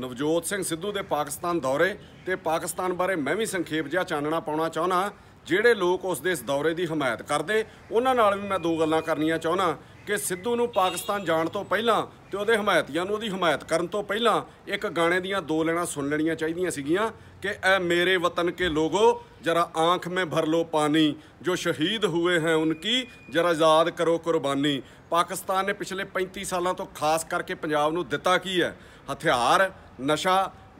ਨਵਜੋਤ ਸਿੰਘ ਸਿੱਧੂ ਦੇ ਪਾਕਿਸਤਾਨ ਦੌਰੇ ਤੇ ਪਾਕਿਸਤਾਨ ਬਾਰੇ ਮੈਂ ਵੀ ਸੰਖੇਪ ਜਿਹਾ ਚਾਨਣਾ ਪਾਉਣਾ ਚਾਹੁੰਦਾ ਜਿਹੜੇ ਲੋਕ ਉਸ ਦੇ ਇਸ ਦੌਰੇ ਦੀ ਹਮਾਇਤ ਕਰਦੇ ਉਹਨਾਂ ਨਾਲ ਵੀ ਮੈਂ ਦੋ ਗੱਲਾਂ ਕਰਨੀਆਂ ਚਾਹੁੰਦਾ ਕਿ ਸਿੱਧੂ ਨੂੰ ਪਾਕਿਸਤਾਨ ਜਾਣ ਤੋਂ ਪਹਿਲਾਂ ਤੇ ਉਹਦੇ ਹਮਾਇਤੀਆਂ ਨੂੰ ਉਹਦੀ ਹਮਾਇਤ ਕਰਨ ਤੋਂ ਪਹਿਲਾਂ ਇੱਕ ਗਾਣੇ ਦੀਆਂ ਦੋ ਲੈਣਾ ਸੁਣ ਲੈਣੀਆਂ ਚਾਹੀਦੀਆਂ ਸੀਗੀਆਂ ਕਿ ਐ ਮੇਰੇ ਵਤਨ ਕੇ ਲੋਗੋ ਜਰਾ ਆਂਖ ਮੇ ਭਰ ਲੋ ਪਾਣੀ ਜੋ ਸ਼ਹੀਦ ਹੋਏ ਹੈ ਉਨਕੀ ਜਰਾ ਆਜ਼ਾਦ ਕਰੋ ਕੁਰਬਾਨੀ ਪਾਕਿਸਤਾਨ ਨੇ ਪਿਛਲੇ 35 ਸਾਲਾਂ ਤੋਂ ਖਾਸ ਕਰਕੇ ਪੰਜਾਬ ਨੂੰ ਦਿੱਤਾ ਕੀ ਹੈ ਹਥਿਆਰ ਨਸ਼ਾ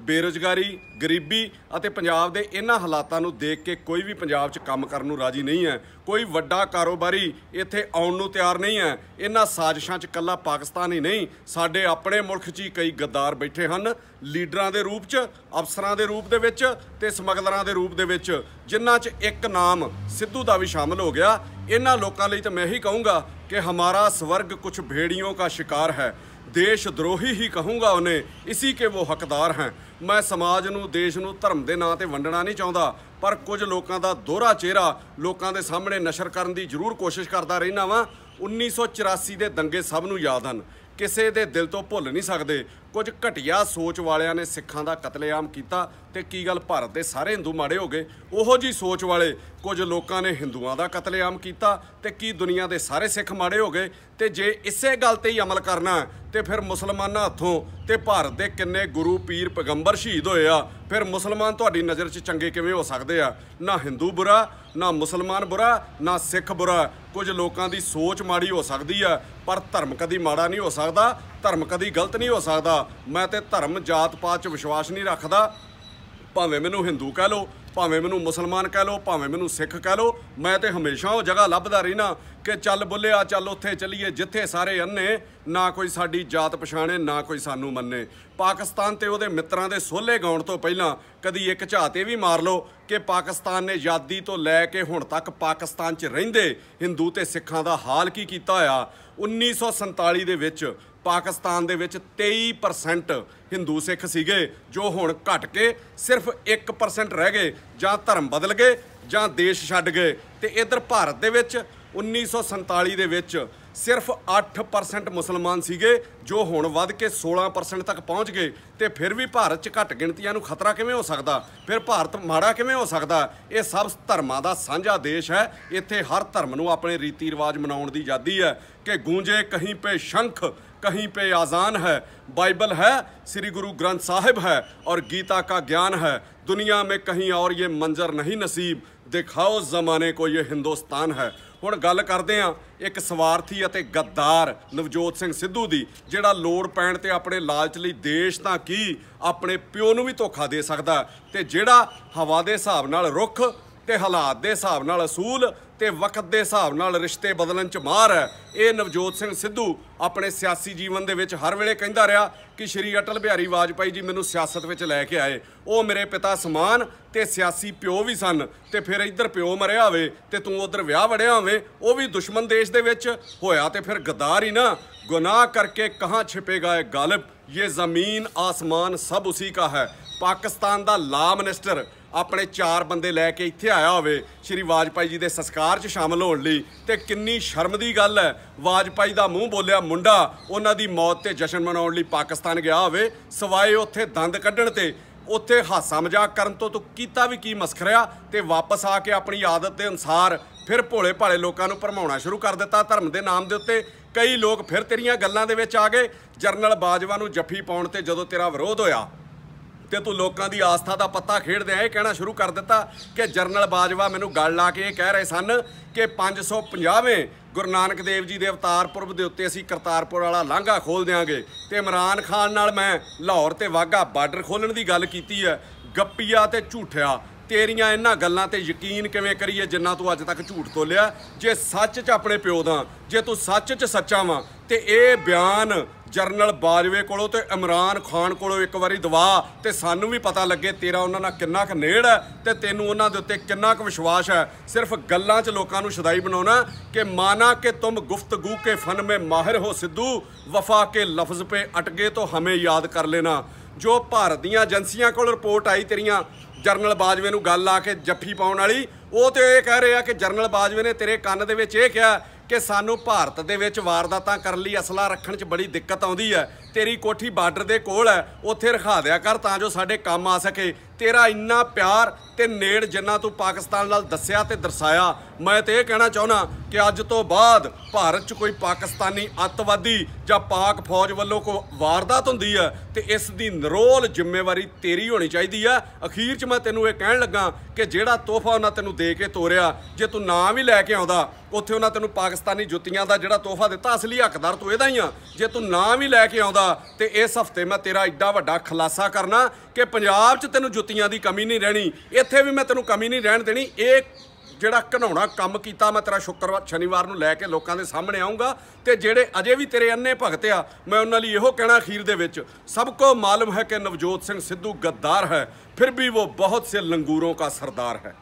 ਬੇਰੋਜ਼ਗਾਰੀ ਗਰੀਬੀ ਅਤੇ ਪੰਜਾਬ ਦੇ ਇਹਨਾਂ ਹਾਲਾਤਾਂ ਨੂੰ ਦੇਖ ਕੇ ਕੋਈ ਵੀ ਪੰਜਾਬ 'ਚ ਕੰਮ ਕਰਨ ਨੂੰ ਰਾਜੀ ਨਹੀਂ ਹੈ ਕੋਈ ਵੱਡਾ ਕਾਰੋਬਾਰੀ ਇੱਥੇ ਆਉਣ ਨੂੰ ਤਿਆਰ ਨਹੀਂ ਹੈ ਇਹਨਾਂ ਸਾਜ਼ਿਸ਼ਾਂ 'ਚ ਕੱਲਾ ਪਾਕਿਸਤਾਨ ਹੀ ਨਹੀਂ ਸਾਡੇ ਆਪਣੇ ਮੁਲਕ 'ਚ ਹੀ ਕਈ ਗੱਦਾਰ ਬੈਠੇ ਹਨ ਲੀਡਰਾਂ ਦੇ ਰੂਪ 'ਚ ਅਫਸਰਾਂ ਦੇ ਰੂਪ ਦੇ ਵਿੱਚ ਤੇ ਸਮਗਲਰਾਂ ਦੇ ਰੂਪ ਦੇ ਵਿੱਚ ਜਿਨ੍ਹਾਂ 'ਚ ਇੱਕ ਨਾਮ ਸਿੱਧੂ ਦਾ ਵੀ ਸ਼ਾਮਲ ਹੋ ਗਿਆ ਇਹਨਾਂ ਲੋਕਾਂ ਲਈ ਤਾਂ ਮੈਂ ਹੀ ਕਹੂੰਗਾ ਕਿ ਹਮਾਰਾ ਸਵਰਗ ਕੁਝ ਭੇੜੀਆਂ ਦਾ ਸ਼ਿਕਾਰ ਹੈ ਦੇਸ਼ ਦਰੋਹੀ ਹੀ ਕਹੂੰਗਾ ਉਹਨੇ ਇਸੇ ਕੇ ਉਹ ਹੱਕਦਾਰ ਹੈ ਮੈਂ ਸਮਾਜ ਨੂੰ ਦੇਸ਼ ਨੂੰ ਧਰਮ ਦੇ ਨਾਂ ਤੇ ਵੰਡਣਾ ਨਹੀਂ ਚਾਹੁੰਦਾ ਪਰ ਕੁਝ ਲੋਕਾਂ ਦਾ ਦੋਹਰਾ ਚਿਹਰਾ ਲੋਕਾਂ ਦੇ ਸਾਹਮਣੇ ਨਸ਼ਰ ਕਰਨ ਦੀ ਜ਼ਰੂਰ ਕੋਸ਼ਿਸ਼ ਕਰਦਾ ਰਹਿਣਾ ਵਾਂ 1984 ਦੇ ਦੰਗੇ ਸਭ ਨੂੰ ਯਾਦ ਹਨ ਕਿਸੇ ਦੇ ਦਿਲ ਤੋਂ ਭੁੱਲ ਨਹੀਂ ਸਕਦੇ ਕੁਝ ਘਟਿਆ ਸੋਚ ਵਾਲਿਆਂ ਨੇ ਸਿੱਖਾਂ ਦਾ ਕਤਲੇਆਮ ਕੀਤਾ ਤੇ ਕੀ ਗੱਲ ਭਾਰਤ ਦੇ ਸਾਰੇ ਹਿੰਦੂ ਮਾੜੇ ਹੋ ਗਏ ਉਹੋ ਜੀ ਸੋਚ ਵਾਲੇ ਕੁਝ ਲੋਕਾਂ ਨੇ ਹਿੰਦੂਆਂ ਦਾ ਕਤਲੇਆਮ ਕੀਤਾ ਤੇ ਕੀ ਦੁਨੀਆ ਦੇ ਸਾਰੇ ਸਿੱਖ ਮਾੜੇ ਹੋ ਗਏ ਤੇ ਜੇ ਇਸੇ ਗੱਲ ਤੇ ਹੀ ਅਮਲ ਕਰਨਾ ਤੇ ਫਿਰ ਮੁਸਲਮਾਨਾਂ ਹੱਥੋਂ ਤੇ ਭਾਰਤ ਦੇ ਕਿੰਨੇ ਗੁਰੂ ਪੀਰ ਪੈਗੰਬਰ ਸ਼ਹੀਦ ਹੋਏ ਆ ਫਿਰ ਮੁਸਲਮਾਨ ਤੁਹਾਡੀ ਨਜ਼ਰ 'ਚ ਚੰਗੇ ਕਿਵੇਂ ਹੋ ਸਕਦੇ ਆ ਨਾ ਹਿੰਦੂ ਬੁਰਾ ਨਾ ਮੁਸਲਮਾਨ ਬੁਰਾ ਨਾ ਸਿੱਖ ਬੁਰਾ ਕੁਝ ਲੋਕਾਂ ਦੀ ਸੋਚ ਮਾੜੀ ਹੋ ਸਕਦੀ ਆ ਪਰ ਧਰਮ ਕਦੀ ਮਾੜਾ ਨਹੀਂ ਹੋ ਸਕਦਾ ਧਰਮ ਕਦੀ ਗਲਤ ਨਹੀਂ ਹੋ ਸਕਦਾ ਮੈਂ ਤੇ ਧਰਮ ਜਾਤ ਪਾਤ 'ਚ ਵਿਸ਼ਵਾਸ ਨਹੀਂ ਰੱਖਦਾ ਭਾਵੇਂ ਮੈਨੂੰ ਹਿੰਦੂ ਕਹਿ ਲੋ ਭਾਵੇਂ ਮੈਨੂੰ ਮੁਸਲਮਾਨ ਕਹਿ ਲੋ ਭਾਵੇਂ ਮੈਨੂੰ ਸਿੱਖ ਕਹਿ ਲੋ ਮੈਂ ਤੇ ਹਮੇਸ਼ਾ ਉਹ ਜਗ੍ਹਾ ਲੱਭਦਾ ਰਹਿਣਾ ਕਿ ਚੱਲ ਬੁੱਲਿਆ ਚੱਲ ਉੱਥੇ ਚੱਲੀਏ ਜਿੱਥੇ ਸਾਰੇ ਅੰਨੇ ਨਾ ਕੋਈ ਸਾਡੀ ਜਾਤ ਪਛਾਣੇ ਨਾ ਕੋਈ ਸਾਨੂੰ ਮੰਨੇ ਪਾਕਿਸਤਾਨ ਤੇ ਉਹਦੇ ਮਿੱਤਰਾਂ ਦੇ ਸੋਲੇ ਗਾਉਣ ਤੋਂ ਪਹਿਲਾਂ ਕਦੀ ਇੱਕ ਝਾਤੇ ਵੀ ਮਾਰ ਲਓ ਕਿ ਪਾਕਿਸਤਾਨ ਨੇ ਆਜ਼ਾਦੀ ਤੋਂ ਲੈ ਕੇ ਹੁਣ ਤੱਕ ਪਾਕਿਸਤਾਨ 'ਚ ਰਹਿੰਦੇ ਹਿੰਦੂ ਤੇ ਸਿੱਖਾਂ ਦਾ ਹਾਲ ਕੀ ਕੀਤਾ ਹੋਇਆ 1947 ਦੇ ਵਿੱਚ ਪਾਕਿਸਤਾਨ ਦੇ ਵਿੱਚ 23% ਹਿੰਦੂ ਸਿੱਖ ਸੀਗੇ ਜੋ ਹੁਣ ਘਟ ਕੇ ਸਿਰਫ 1% ਰਹਿ ਗਏ ਜਾਂ ਧਰਮ ਬਦਲ ਗਏ ਜਾਂ ਦੇਸ਼ ਛੱਡ ਗਏ ਤੇ ਇਧਰ ਭਾਰਤ ਦੇ ਵਿੱਚ 1947 ਦੇ ਵਿੱਚ ਸਿਰਫ 8% ਮੁਸਲਮਾਨ ਸੀਗੇ ਜੋ ਹੁਣ ਵੱਧ ਕੇ 16% ਤੱਕ ਪਹੁੰਚ ਗਏ ਤੇ ਫਿਰ ਵੀ ਭਾਰਤ 'ਚ ਘੱਟ ਗਿਣਤੀਆਂ ਨੂੰ ਖਤਰਾ ਕਿਵੇਂ ਹੋ ਸਕਦਾ ਫਿਰ ਭਾਰਤ ਮਾੜਾ ਕਿਵੇਂ ਹੋ ਸਕਦਾ ਇਹ ਸਭ ਧਰਮਾਂ ਦਾ ਸਾਂਝਾ ਦੇਸ਼ ਹੈ ਇੱਥੇ ਹਰ ਧਰਮ ਨੂੰ ਆਪਣੇ ਰੀਤੀ ਰਿਵਾਜ ਮਨਾਉਣ ਦੀ ਆਜ਼ਾਦੀ ਹੈ ਕਿ ਗੂੰਜੇ ਕਹੀਂ ਪੇ ਸ਼ੰਖ ਕਹੀਂ ਪੇ ਆਜ਼ਾਨ ਹੈ ਬਾਈਬਲ ਹੈ ਸ੍ਰੀ ਗੁਰੂ ਗ੍ਰੰਥ ਸਾਹਿਬ ਹੈ ਔਰ ਗੀਤਾ ਦਾ ਗਿਆਨ ਹੈ ਦੁਨੀਆ ਮੇ ਕਹੀਂ ਔਰ ਇਹ ਮੰਜ਼ਰ ਨਹੀਂ ਨਸੀਬ ਦਿਖਾਓ ਜ਼ਮਾਨੇ ਕੋ ਇਹ ਹਿੰਦੁਸਤਾਨ ਹੈ ਹੁਣ ਗੱਲ ਕਰਦੇ ਆ ਇੱਕ ਸਵਾਰਥੀ ਅਤੇ ਗੱਦਾਰ ਨਵਜੋਤ ਸਿੰਘ ਸਿੱਧੂ ਦੀ ਜਿਹੜਾ ਲੋੜ ਪੈਣ ਤੇ ਆਪਣੇ ਲਾਲਚ ਲਈ ਦੇਸ਼ ਤਾਂ ਕੀ ਆਪਣੇ ਪਿਓ ਨੂੰ ਵੀ ਧੋਖਾ ਦੇ ਸਕਦਾ ਤੇ ਜਿਹੜਾ ਹਵਾ ਦੇ ਹਿਸਾਬ ਨਾਲ ਰੁੱਖ ਤੇ ਹਾਲਾਤ ਦੇ ਹਿਸਾਬ ਨਾਲ ਅਸੂਲ ਤੇ ਵਕਤ ਦੇ ਹਿਸਾਬ ਨਾਲ ਰਿਸ਼ਤੇ ਬਦਲਣ 'ਚ ਮਾਰ ਹੈ ਇਹ ਨਵਜੋਤ ਸਿੰਘ ਸਿੱਧੂ ਆਪਣੇ ਸਿਆਸੀ ਜੀਵਨ ਦੇ ਵਿੱਚ ਹਰ ਵੇਲੇ ਕਹਿੰਦਾ ਰਿਹਾ ਕਿ ਸ਼੍ਰੀ ਅਟਲ ਬਿਹਾਰੀ ਵਾਜਪਾਈ ਜੀ ਮੈਨੂੰ ਸਿਆਸਤ ਵਿੱਚ ਲੈ ਕੇ ਆਏ ਉਹ ਮੇਰੇ ਪਿਤਾ ਸਮਾਨ ਤੇ ਸਿਆਸੀ ਪਿਓ ਵੀ ਸਨ ਤੇ ਫਿਰ ਇੱਧਰ ਪਿਓ ਮਰਿਆ ਹੋਵੇ ਤੇ ਤੂੰ ਉਧਰ ਵਿਆਹ ਵੜਿਆ ਹੋਵੇ ਉਹ ਵੀ ਦੁਸ਼ਮਣ ਦੇਸ਼ ਦੇ ਵਿੱਚ ਹੋਇਆ ਤੇ ਫਿਰ ਗਦਾਰ ਹੀ ਨਾ ਗੁਨਾਹ ਕਰਕੇ ਕਹਾਂ ਛਿਪੇਗਾ ਇਹ ਗਾਲਿਬ ਇਹ ਜ਼ਮੀਨ ਆਸਮਾਨ ਸਭ ਉਸੇ ਕਾ ਹੈ ਪਾਕਿਸਤਾਨ ਦਾ ਲਾ ਮਿਨਿਸਟਰ ਆਪਣੇ ਚਾਰ ਬੰਦੇ ਲੈ ਕੇ ਇੱਥੇ ਆਇਆ ਹੋਵੇ ਸ਼੍ਰੀ ਵਾਜਪਾਈ ਜੀ ਦੇ ਸੰਸਕਾਰ 'ਚ ਸ਼ਾਮਲ ਹੋਣ ਲਈ ਤੇ ਕਿੰਨੀ ਸ਼ਰਮ ਦੀ ਗੱਲ ਹੈ ਵਾਜਪਾਈ ਦਾ ਮੂੰਹ ਬੋਲਿਆ ਮੁੰਡਾ ਉਹਨਾਂ ਦੀ ਮੌਤ ਤੇ ਜਸ਼ਨ ਮਨਾਉਣ ਲਈ ਪਾਕਿਸਤਾਨ ਗਿਆ ਹੋਵੇ ਸਵਾਏ ਉੱਥੇ ਦੰਦ ਕੱਢਣ ਤੇ ਉੱਥੇ ਹਾਸਾ ਮਜ਼ਾਕ ਕਰਨ ਤੋਂ ਤੂੰ ਕੀਤਾ ਵੀ ਕੀ ਮਸਖਰਿਆ ਤੇ ਵਾਪਸ ਆ ਕੇ ਆਪਣੀ ਆਦਤ ਦੇ ਅਨਸਾਰ ਫਿਰ ਭੋਲੇ ਭਾਲੇ ਲੋਕਾਂ ਨੂੰ ਭਰਮਾਉਣਾ ਸ਼ੁਰੂ ਕਰ ਦਿੱਤਾ ਧਰਮ ਦੇ ਨਾਮ ਦੇ ਉੱਤੇ ਕਈ ਲੋਕ ਫਿਰ ਤੇਰੀਆਂ ਗੱਲਾਂ ਦੇ ਵਿੱਚ ਆ ਗਏ ਜਰਨਲ ਬਾਜਵਾ ਨੂੰ ਜੱਫੀ ਪਾਉਣ ਤੇ ਜਦੋਂ ਤੇਰਾ ਵਿਰੋਧ ਹੋਇਆ ਤੇ ਤੂੰ ਲੋਕਾਂ ਦੀ ਆਸਥਾ ਦਾ ਪੱਤਾ ਖੇਡਦੇ ਆ ਇਹ ਕਹਿਣਾ ਸ਼ੁਰੂ ਕਰ ਦਿੱਤਾ ਕਿ ਜਰਨਲ ਬਾਜਵਾ ਮੈਨੂੰ ਗੱਲ ਲਾ ਕੇ ਇਹ ਕਹਿ ਰਹੇ ਸਨ ਕਿ 550ਵੇਂ ਗੁਰੂ ਨਾਨਕ ਦੇਵ ਜੀ ਦੇ ਅਵਤਾਰ ਪੁਰਬ ਦੇ ਉੱਤੇ ਅਸੀਂ ਕਰਤਾਰਪੁਰ ਵਾਲਾ ਲਾਂਘਾ ਖੋਲ ਦੇਾਂਗੇ ਤੇ ਇਮਰਾਨ ਖਾਨ ਨਾਲ ਮੈਂ ਲਾਹੌਰ ਤੇ ਵਾਗਾ ਬਾਰਡਰ ਖੋਲਣ ਦੀ ਗੱਲ ਕੀਤੀ ਹੈ ਗੱਪੀਆ ਤੇ ਝੂਠਿਆ ਤੇਰੀਆਂ ਇਹਨਾਂ ਗੱਲਾਂ ਤੇ ਯਕੀਨ ਕਿਵੇਂ ਕਰੀਏ ਜਿੰਨਾ ਤੂੰ ਅੱਜ ਤੱਕ ਝੂਠ ਤੋਲਿਆ ਜੇ ਸੱਚ 'ਚ ਆਪਣੇ ਪਿਓ ਦਾ ਜੇ ਤੂੰ ਸੱਚ 'ਚ ਸੱਚਾ ਵਾਂ ਤੇ ਇਹ ਬਿਆਨ ਜਰਨਲ ਬਾਜਵੇ ਕੋਲੋਂ ਤੇ ਇਮਰਾਨ ਖਾਨ ਕੋਲੋਂ ਇੱਕ ਵਾਰੀ ਦਵਾ ਤੇ ਸਾਨੂੰ ਵੀ ਪਤਾ ਲੱਗੇ ਤੇਰਾ ਉਹਨਾਂ ਨਾਲ ਕਿੰਨਾ ਕੁ ਨੇੜ ਹੈ ਤੇ ਤੈਨੂੰ ਉਹਨਾਂ ਦੇ ਉੱਤੇ ਕਿੰਨਾ ਕੁ ਵਿਸ਼ਵਾਸ ਹੈ ਸਿਰਫ ਗੱਲਾਂ 'ਚ ਲੋਕਾਂ ਨੂੰ ਸ਼ਦਾਈ ਬਣਾਉਣਾ ਕਿ ਮਾਨਾ ਕਿ ਤੁਮ ਗੁਫ਼ਤਗੂ ਕੇ ਫਨ ਮੇ ਮਾਹਿਰ ਹੋ ਸਿੱਧੂ ਵਫਾ ਕੇ ਲਫ਼ਜ਼ ਪੇ ਅਟਕੇ ਤੋ ਹਮੇ ਯਾਦ ਕਰ ਲੈਣਾ ਜੋ ਭਾਰਤ ਦੀਆਂ ਏਜੰਸੀਆਂ ਕੋਲ ਰਿਪੋਰਟ ਆਈ ਤੇਰੀਆਂ ਜਰਨਲ ਬਾਜਵੇ ਨੂੰ ਗੱਲ ਆ ਕੇ ਜੱਫੀ ਪਾਉਣ ਵਾਲੀ ਉਹ ਤੇ ਇਹ ਕਹਿ ਰਿਹਾ ਕਿ ਜਰਨਲ ਬਾਜਵੇ ਨੇ ਤੇਰੇ ਕੰਨ ਦੇ ਵਿੱਚ ਇਹ ਕਿਹਾ ਕਿ ਸਾਨੂੰ ਭਾਰਤ ਦੇ ਵਿੱਚ ਵਾਰਦਾਤਾਂ ਕਰਨ ਲਈ ਅਸਲਾ ਰੱਖਣ 'ਚ ਬੜੀ ਦਿੱਕਤ ਆਉਂਦੀ ਹੈ ਤੇਰੀ ਕੋਠੀ ਬਾਰਡਰ ਦੇ ਕੋਲ ਹੈ ਉੱਥੇ ਰਖਾ ਦਿਆ ਕਰ ਤਾਂ ਜੋ ਸਾਡੇ ਕੰਮ ਆ ਸਕੇ ਤੇਰਾ ਇੰਨਾ ਪਿਆਰ ਤੇ ਨੇੜ ਜਿੰਨਾ ਤੂੰ ਪਾਕਿਸਤਾਨ ਨਾਲ ਦੱਸਿਆ ਤੇ ਦਰਸਾਇਆ ਮੈਂ ਤੇ ਇਹ ਕਹਿਣਾ ਚਾਹੁੰਨਾ ਕਿ ਅੱਜ ਤੋਂ ਬਾਅਦ ਭਾਰਤ 'ਚ ਕੋਈ ਪਾਕਿਸਤਾਨੀ ਅੱਤਵਾਦੀ ਜਾਂ ਪਾਕ ਫੌਜ ਵੱਲੋਂ ਕੋ ਵਾਰਦਾਤ ਹੁੰਦੀ ਹੈ ਤੇ ਇਸ ਦੀ ਨਿਰੋਲ ਜ਼ਿੰਮੇਵਾਰੀ ਤੇਰੀ ਹੋਣੀ ਚਾਹੀਦੀ ਹੈ ਅਖੀਰ 'ਚ ਮੈਂ ਤੈਨੂੰ ਇਹ ਕਹਿਣ ਲੱਗਾ ਕਿ ਜਿਹੜਾ ਤੋਹਫਾ ਉਹਨਾਂ ਤੈਨੂੰ ਦੇ ਕੇ ਤੋਰਿਆ ਜੇ ਤੂੰ ਨਾ ਵੀ ਲੈ ਕੇ ਆਉਂਦਾ ਉੱਥੇ ਉਹਨਾਂ ਤੈਨੂੰ ਪਾਕਿਸਤਾਨੀ ਜੁੱਤੀਆਂ ਦਾ ਜਿਹੜਾ ਤੋਹਫਾ ਦਿੱਤਾ ਅਸਲੀ ਹੱਕਦਾਰ ਤੂੰ ਇਹਦਾ ਹੀ ਆ ਜੇ ਤੂੰ ਨਾ ਵੀ ਲੈ ਕੇ ਆਉਂਦਾ ਲਾ ਤੇ ਇਸ ਹਫਤੇ ਮੈਂ ਤੇਰਾ ਐਡਾ ਵੱਡਾ ਖਲਾਸਾ ਕਰਨਾ ਕਿ ਪੰਜਾਬ 'ਚ ਤੈਨੂੰ ਜੁੱਤੀਆਂ ਦੀ ਕਮੀ ਨਹੀਂ ਰਹਿਣੀ ਇੱਥੇ ਵੀ ਮੈਂ ਤੈਨੂੰ ਕਮੀ ਨਹੀਂ ਰਹਿਣ ਦੇਣੀ ਇਹ ਜਿਹੜਾ ਘਣਾਉਣਾ ਕੰਮ ਕੀਤਾ ਮੈਂ ਤੇਰਾ ਸ਼ੁੱਕਰਵਾਰ ਸ਼ਨੀਵਾਰ ਨੂੰ ਲੈ ਕੇ ਲੋਕਾਂ ਦੇ ਸਾਹਮਣੇ ਆਉਂਗਾ ਤੇ ਜਿਹੜੇ ਅਜੇ ਵੀ ਤੇਰੇ ਅੰਨੇ ਭਗਤ ਆ ਮੈਂ ਉਹਨਾਂ ਲਈ ਇਹੋ ਕਹਿਣਾ ਅਖੀਰ ਦੇ ਵਿੱਚ ਸਭ ਕੋ ਮਾਲੂਮ ਹੈ ਕਿ ਨਵਜੋਤ ਸਿੰਘ ਸਿੱਧੂ ਗੱਦਾਰ ਹੈ ਫਿਰ ਵੀ ਉਹ ਬਹੁਤ ਸੇ ਲੰਗੂਰੋਂ ਦਾ ਸਰਦਾਰ ਹੈ